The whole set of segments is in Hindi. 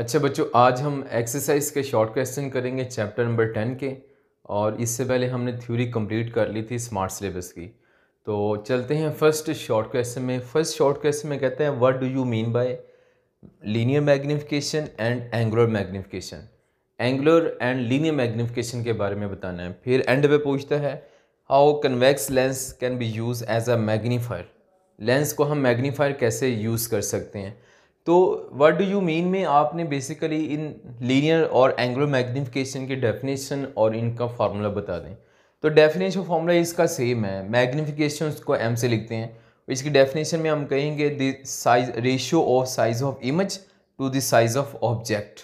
अच्छा बच्चों आज हम एक्सरसाइज के शॉर्ट क्वेश्चन करेंगे चैप्टर नंबर टेन के और इससे पहले हमने थ्योरी कंप्लीट कर ली थी स्मार्ट सिलेबस की तो चलते हैं फर्स्ट शॉर्ट क्वेश्चन में फर्स्ट शॉर्ट क्वेश्चन में कहते हैं what do you mean by linear magnification and angular magnification angular and linear magnification के बारे में बताना है फिर एंड पे पूछता है how convex lens can be use as a magnifier lens को हम मैग्नीफायर कैसे यूज़ कर सकते हैं तो व्हाट डू यू मीन में आपने बेसिकली इन लीनियर और एंग्लो मैग्निफिकेशन के डेफिनेशन और इनका फार्मूला बता दें तो डेफिनेशन फार्मूला इसका सेम है मैग्निफिकेशन उसको एम से लिखते हैं इसकी डेफिनेशन में हम कहेंगे the size ratio of size of image to the size of object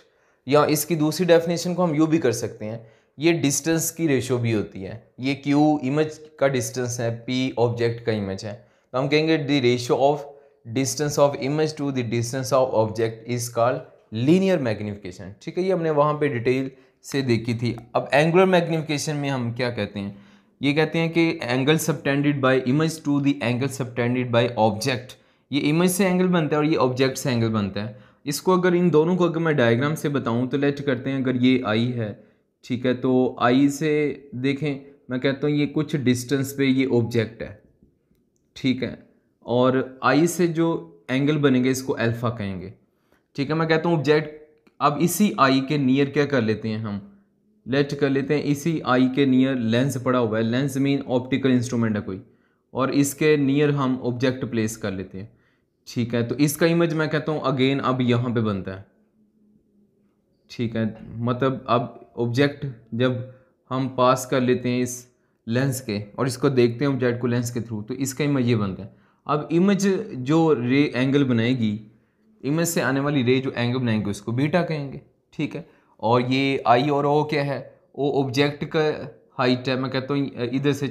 या इसकी दूसरी डेफिनेशन को हम यू भी कर सकते हैं ये डिस्टेंस की रेशियो भी होती है ये क्यू इमेज का डिस्टेंस है पी ऑब्जेक्ट का इमेज है तो हम कहेंगे the ratio of distance of image to the distance of object is called linear magnification ठीक है ये हमने वहाँ पे डिटेल से देखी थी अब एंगुलर मैग्निफिकेशन में हम क्या कहते हैं ये कहते हैं कि angle subtended by image to the angle subtended by object ये इमेज से एंगल बनता है और ये ऑब्जेक्ट से एंगल बनता है इसको अगर इन दोनों को अगर मैं डायग्राम से बताऊँ तो लेट करते हैं अगर ये आई है ठीक है तो आई से देखें मैं कहता हूँ ये कुछ डिस्टेंस पे ये ऑब्जेक्ट है ठीक है और आई से जो एंगल बनेंगे इसको अल्फ़ा कहेंगे ठीक है मैं कहता हूँ ऑब्जेक्ट अब इसी आई के नियर क्या कर लेते हैं हम लेट कर लेते हैं इसी आई के नियर लेंस पड़ा हुआ है लेंस मीन ऑप्टिकल इंस्ट्रूमेंट है कोई और इसके नियर हम ऑब्जेक्ट प्लेस कर लेते हैं ठीक है तो इसका इमेज मैं कहता हूँ अगेन अब यहाँ पे बनता है ठीक है मतलब अब ऑब्जेक्ट जब हम पास कर लेते हैं इस लेंस के और इसको देखते हैं ऑब्जेक्ट को लेंस के थ्रू तो इसका इमेज ये बनता है अब इमेज जो रे एंगल बनाएगी इमेज से आने वाली रे जो एंगल बनाएंगे उसको बीटा कहेंगे ठीक है और ये आई और ओ क्या है ओ ऑब्जेक्ट का हाइट है मैं कहता हूँ इधर से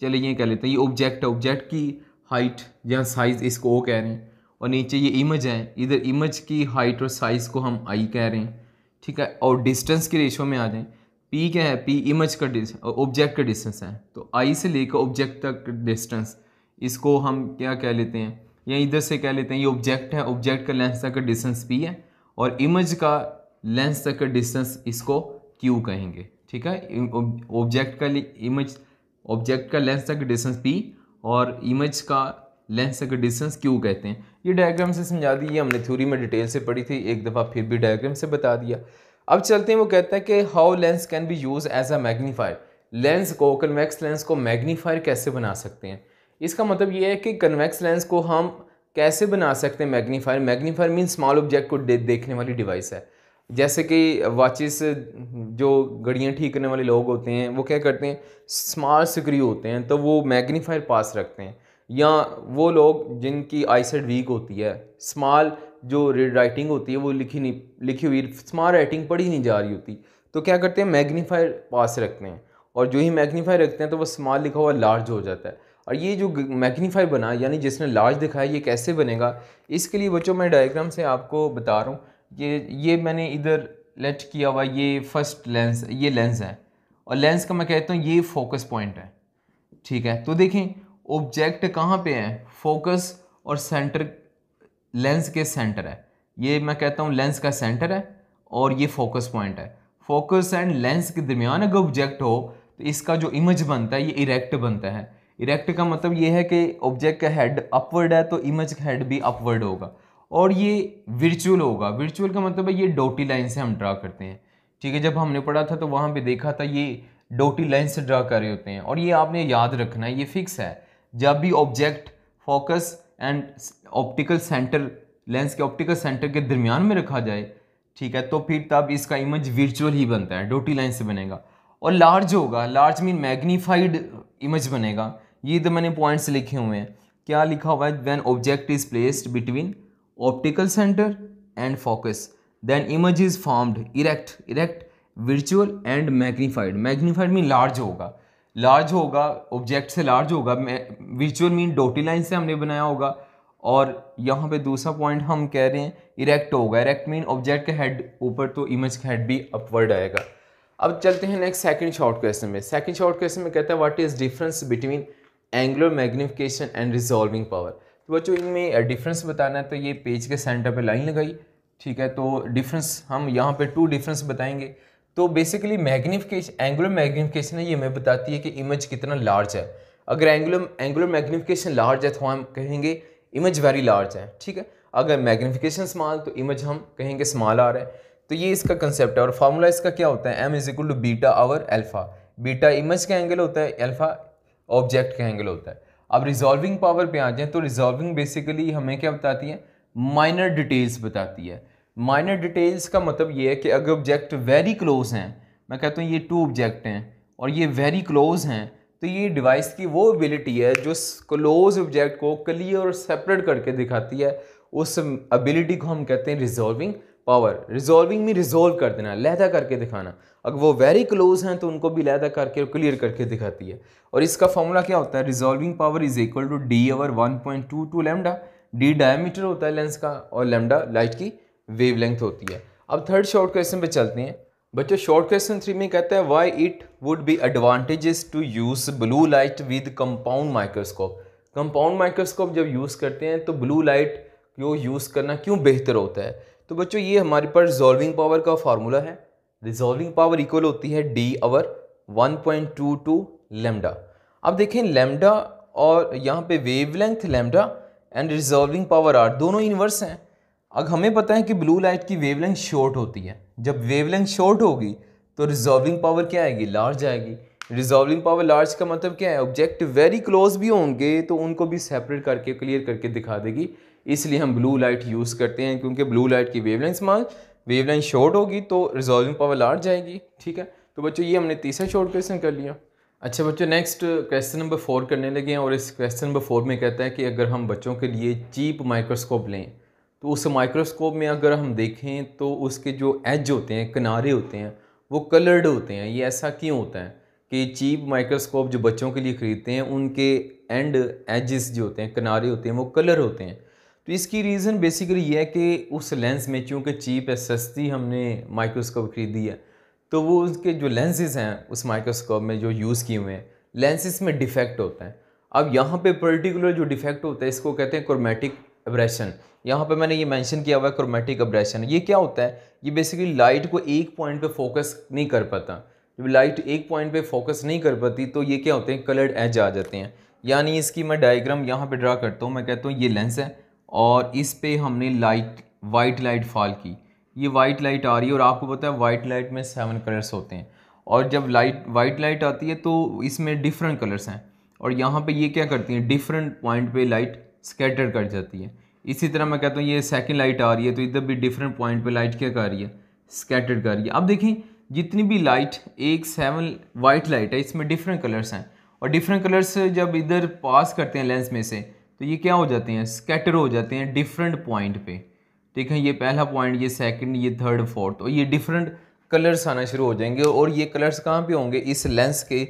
चले ये कह लेते हैं ये ऑब्जेक्ट है ऑब्जेक्ट की हाइट या साइज़ इसको ओ कह रहे हैं और नीचे ये इमेज है इधर इमेज की हाइट और साइज़ को हम आई कह रहे हैं ठीक है और डिस्टेंस के रेशो में आ जाएँ पी क्या है पी इमेज का ऑब्जेक्ट का डिस्टेंस है तो आई से लेकर ऑब्जेक्ट तक डिस्टेंस इसको हम क्या कह लेते हैं या इधर से कह लेते हैं ये ऑब्जेक्ट है ऑब्जेक्ट का लेंस तक का डिस्टेंस पी है और इमेज का लेंस तक का डिस्टेंस इसको क्यू कहेंगे ठीक है ऑब्जेक्ट का इमेज ऑब्जेक्ट का लेंस तक डिस्टेंस पी और इमेज का लेंस तक डिस्टेंस क्यू कहते हैं ये डायग्राम से समझा दी ये हमने थ्योरी में डिटेल से पढ़ी थी एक दफ़ा फिर भी डायग्राम से बता दिया अब चलते हैं वो कहता है कि how lens can be use as a magnifier lens को कन्वेक्स लेंस को मैग्नीफायर कैसे बना सकते हैं इसका मतलब ये है कि कन्वेक्स लेंस को हम कैसे बना सकते हैं magnifier magnifier mean small object को दे, देखने वाली डिवाइस है जैसे कि वाचिस जो घड़ियाँ ठीक करने वाले लोग होते हैं वो क्या करते हैं स्मॉल स्क्रू होते हैं तो वो मैग्नीफायर पास रखते हैं या वो लोग जिनकी आईसाइट वीक होती है स्मॉल जो राइटिंग होती है वो लिखी नहीं लिखी हुई स्मॉल राइटिंग पढ़ी नहीं जा रही होती तो क्या करते हैं मैग्नीफायर पास रखते हैं और जो ही मैग्नीफायर रखते हैं तो वो स्मॉल लिखा हुआ लार्ज हो जाता है और ये जो मैग्नीफाई बना यानी जिसने लार्ज दिखाया ये कैसे बनेगा इसके लिए बच्चों मैं डायग्राम से आपको बता रहा हूँ ये ये मैंने इधर लेट किया हुआ ये फर्स्ट लेंस ये लेंस है और लेंस का मैं कहता हूँ ये फोकस पॉइंट है ठीक है तो देखें ऑब्जेक्ट कहाँ पे है फोकस और सेंटर लेंस के सेंटर है ये मैं कहता हूँ लेंस का सेंटर है और ये फोकस पॉइंट है फोकस एंड लेंस के दरमियान अगर ऑब्जेक्ट हो तो इसका जो इमेज बनता है ये इरेक्ट बनता है इरेक्ट का मतलब ये है कि ऑब्जेक्ट का हेड अपवर्ड है तो इमेज का हेड भी अपवर्ड होगा और ये वर्चुअल होगा वर्चुअल का मतलब है ये डोटी लाइन से हम ड्रा करते हैं ठीक है जब हमने पढ़ा था तो वहाँ पे देखा था ये डोटी लाइन से ड्रा कर रहे होते हैं और ये आपने याद रखना है ये फिक्स है जब भी object focus and optical centre lens के ऑप्टिकल सेंटर के दरमियान में रखा जाए ठीक है तो फिर तब इसका इमेज वर्चुअल ही बनता है डोटी लाइन से बनेगा और लार्ज होगा लार्ज मीन मैग्नीफाइड इमेज बनेगा ये तो मैंने पॉइंट्स लिखे हुए हैं क्या लिखा हुआ है when object is placed between optical centre and focus then image is formed erect erect virtual and magnified magnified mean large होगा लार्ज होगा ऑब्जेक्ट से लार्ज होगा वर्चुअल मीन डोटी लाइन से हमने बनाया होगा और यहाँ पे दूसरा पॉइंट हम कह रहे हैं इरेक्ट होगा इरेक्ट मीन ऑब्जेक्ट का हेड ऊपर तो इमेज का हेड भी अपवर्ड आएगा अब चलते हैं नेक्स्ट सेकंड शॉर्ट क्वेश्चन में सेकंड शॉर्ट क्वेश्चन में कहता है what is difference between angular magnification and resolving power तो बच्चों इनमें डिफरेंस बताना है तो ये पेज के सेंटर पे लाइन लगाई ठीक है तो डिफरेंस हम यहाँ पे टू डिफरेंस बताएंगे तो बेसिकली मैग्निफिकेशन एंगुलर मैग्निफिकेशन है ये हमें बताती है कि इमेज कितना लार्ज है अगर एंगुलर एंगुलर मैग्निफिकेशन लार्ज है तो हम कहेंगे इमेज वेरी लार्ज है ठीक है अगर मैग्निफिकेशन स्मॉल तो इमेज हम कहेंगे स्मॉल आ रहा है तो ये इसका कंसेप्ट है और फार्मूला इसका क्या होता है M is equal to beta over alpha beta image का एंगल होता है एल्फ़ा ऑब्जेक्ट का एंगल होता है अब रिजॉल्विंग पावर पे आ जाए तो रिजॉल्विंग बेसिकली हमें क्या बताती है माइनर डिटेल्स बताती है माइनर डिटेल्स का मतलब ये है कि अगर ऑब्जेक्ट वेरी क्लोज हैं मैं कहता हूँ ये टू ऑब्जेक्ट हैं और ये वेरी क्लोज हैं तो ये डिवाइस की वो एबिलिटी है जो क्लोज ऑब्जेक्ट को क्लियर और सेपरेट करके दिखाती है उस एबिलिटी को हम कहते हैं रिजॉल्विंग पावर रिजॉल्विंग में रिजॉल्व कर देना लहदा करके दिखाना अगर वो वेरी क्लोज हैं तो उनको भी लहदा करके और क्लियर करके दिखाती है और इसका फॉर्मूला क्या होता है resolving power is equal to D over one point two two lambda D diameter होता है लेंस का और लेमडा लाइट की वेव लेंथ होती है अब थर्ड शॉर्ट क्वेश्चन पर चलते हैं बच्चों शॉर्ट क्वेश्चन थ्री में कहता है why it would be advantages to use blue light with compound microscope compound microscope जब यूज़ करते हैं तो ब्लू लाइट को यूज़ करना क्यों बेहतर होता है तो बच्चों ये हमारे पास रिजॉल्विंग पावर का फार्मूला है रिजॉल्विंग पावर इक्वल होती है D over 1.22 point two two lambda अब देखें लेमडा और यहाँ पे wavelength lambda and resolving power are दोनों इन्वर्स हैं अब हमें पता है कि ब्लू लाइट की वेवलेंथ शॉर्ट होती है जब वेवलेंथ शॉर्ट होगी तो रिजॉल्विंग पावर क्या आएगी लार्ज आएगी रिजॉल्विंग पावर लार्ज का मतलब क्या है ऑब्जेक्ट वेरी क्लोज भी होंगे तो उनको भी सेपरेट करके क्लियर करके दिखा देगी इसलिए हम ब्लू लाइट यूज़ करते हैं क्योंकि ब्लू लाइट की वेवलेंथ वेव लाइन शॉर्ट होगी तो रिजॉल्विंग पावर लार्ज जाएगी ठीक है तो बच्चों ये हमने तीसरा शॉर्ट क्वेश्चन कर लिया अच्छा बच्चों नेक्स्ट क्वेश्चन नंबर फोर करने लगे हैं और इस क्वेश्चन नंबर फोर में कहता है कि अगर हम बच्चों के लिए चीप माइक्रोस्कोप लें तो उस माइक्रोस्कोप में अगर हम देखें तो उसके जो एज होते हैं किनारे होते हैं वो कलर्ड होते हैं ये ऐसा क्यों होता है कि चीप माइक्रोस्कोप जो बच्चों के लिए ख़रीदते हैं उनके एंड एजेस जो होते हैं किनारे होते हैं वो कलर होते हैं तो इसकी रीज़न बेसिकली ये है कि उस लेंस में चूँकि चीप है सस्ती हमने माइक्रोस्कोप ख़रीदी है तो वो उसके जो लेंसेज हैं उस माइक्रोस्कोप में जो यूज़ किए हुए हैं लेंसेज में डिफेक्ट होता है अब यहाँ पे पर्टिकुलर जो डिफेक्ट होता है इसको कहते हैं क्रोमेटिक अब्रेशन यहाँ पे मैंने ये मेंशन किया हुआ है क्रोमेटिक अब्रेशन ये क्या होता है ये बेसिकली लाइट को एक पॉइंट पे फोकस नहीं कर पाता जब लाइट एक पॉइंट पे फोकस नहीं कर पाती तो ये क्या होते हैं कलर्ड एज आ जाते हैं यानी इसकी मैं डायग्राम यहाँ पर ड्रा करता हूँ मैं कहता हूँ ये लेंस है और इस पे हमने लाइट वाइट लाइट फॉल की ये वाइट लाइट आ रही है और आपको पता है वाइट लाइट में सेवन कलर्स होते हैं और जब लाइट वाइट लाइट आती है तो इसमें डिफरेंट कलर्स हैं और यहाँ पे ये क्या करती हैं डिफरेंट पॉइंट पे लाइट स्कैटर कर जाती है इसी तरह मैं कहता हूँ ये सेकेंड लाइट आ रही है तो इधर भी डिफरेंट पॉइंट पे लाइट क्या कर रही है स्कैटर कर रही है अब देखें जितनी भी लाइट एक सेवन वाइट लाइट है इसमें डिफरेंट कलर्स हैं और डिफरेंट कलर्स जब इधर पास करते हैं लेंस में से तो ये क्या हो जाते हैं स्कैटर हो जाते हैं डिफरेंट पॉइंट पे ठीक है ये पहला पॉइंट ये सेकंड ये थर्ड फोर्थ और ये डिफरेंट कलर्स आना शुरू हो जाएंगे और ये कलर्स कहाँ पे होंगे इस लेंस के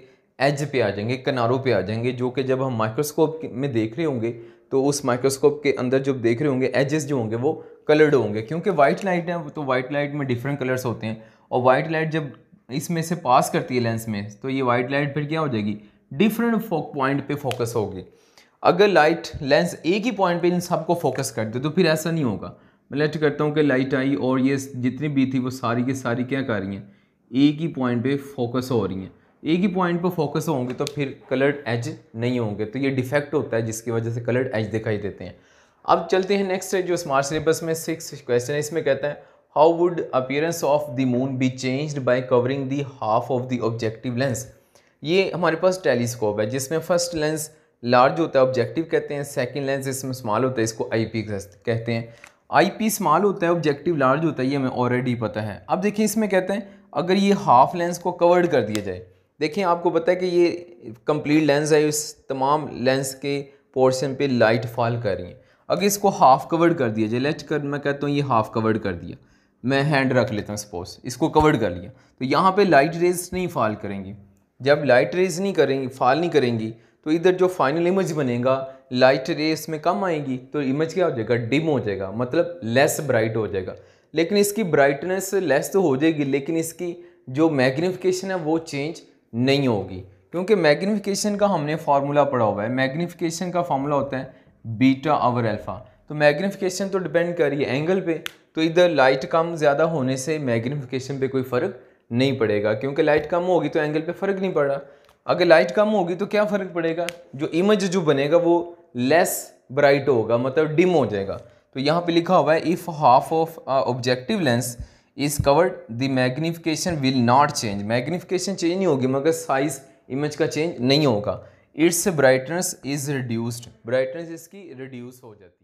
एज पे आ जाएंगे किनारों पे आ जाएंगे जो कि जब हम माइक्रोस्कोप में देख रहे होंगे तो उस माइक्रोस्कोप के अंदर जब देख रहे होंगे एजेस जो होंगे वो कलर्ड होंगे क्योंकि वाइट लाइट है तो वाइट लाइट में डिफरेंट कलर्स होते हैं और वाइट लाइट जब इसमें से पास करती है लेंस में तो ये वाइट लाइट फिर क्या हो जाएगी डिफरेंट पॉइंट पर फोकस होगी अगर लाइट लेंस एक ही पॉइंट पे इन सबको फोकस कर दे तो फिर ऐसा नहीं होगा मैं लेट करता हूँ कि लाइट आई और ये जितनी भी थी वो सारी की सारी क्या कर रही हैं एक ही पॉइंट पे फोकस हो रही हैं एक ही पॉइंट पर फोकस होंगे तो फिर कलर्ड एज नहीं होंगे तो ये डिफेक्ट होता है जिसकी वजह से कलर्ड एज दिखाई देते हैं अब चलते हैं नेक्स्ट जो स्मार्ट सिलेबस में सिक्स क्वेश्चन है इसमें कहते हैं how would appearance of the moon be change by covering the half of the objective lens ये हमारे पास टेलीस्कोप है जिसमें फर्स्ट लेंस लार्ज होता है ऑब्जेक्टिव कहते हैं सेकेंड लेंस इसमें स्मॉल होता है इसको आई पी कहते हैं आई पी स्मॉल होता है ऑब्जेक्टिव लार्ज होता है ये हमें ऑलरेडी पता है अब देखिए इसमें कहते हैं अगर ये हाफ लेंस को कवर्ड कर दिया जाए देखिए आपको पता है कि ये कंप्लीट लेंस है इस तमाम लेंस के पोर्शन पे लाइट फॉल कर रही है अगर इसको हाफ कवर्ड कर दिया जाए लेट कर मैं कहता हूँ ये हाफ कवर्ड कर दिया मैं हैंड रख लेता हूँ सपोज इसको कवर्ड कर लिया तो यहाँ पे लाइट रेज नहीं फॉल करेंगी जब लाइट रेज नहीं करेंगी फॉल नहीं करेंगी तो इधर जो फाइनल इमेज बनेगा लाइट रे इसमें कम आएगी तो इमेज क्या हो जाएगा डिम हो जाएगा मतलब लेस ब्राइट हो जाएगा लेकिन इसकी ब्राइटनेस लेस तो हो जाएगी लेकिन इसकी जो मैग्नीफिकेशन है वो चेंज नहीं होगी क्योंकि मैग्नीफिकेशन का हमने फार्मूला पढ़ा हुआ है मैग्नीफिकेशन का फार्मूला होता है बीटा आवर एल्फ़ा तो मैग्नीफिकेशन तो डिपेंड कर रही है एंगल पे तो इधर लाइट कम ज़्यादा होने से मैग्नीफिकेशन पे कोई फ़र्क नहीं पड़ेगा क्योंकि लाइट कम होगी तो एंगल पे फ़र्क नहीं पड़ रहा अगर लाइट कम होगी तो क्या फ़र्क पड़ेगा जो इमेज जो बनेगा वो लेस ब्राइट होगा मतलब डिम हो जाएगा तो यहाँ पे लिखा हुआ है if half of objective lens is covered the magnification will not change magnification change नहीं होगी मगर साइज़ इमेज का चेंज नहीं होगा it's brightness is reduced brightness इसकी रिड्यूस हो जाती है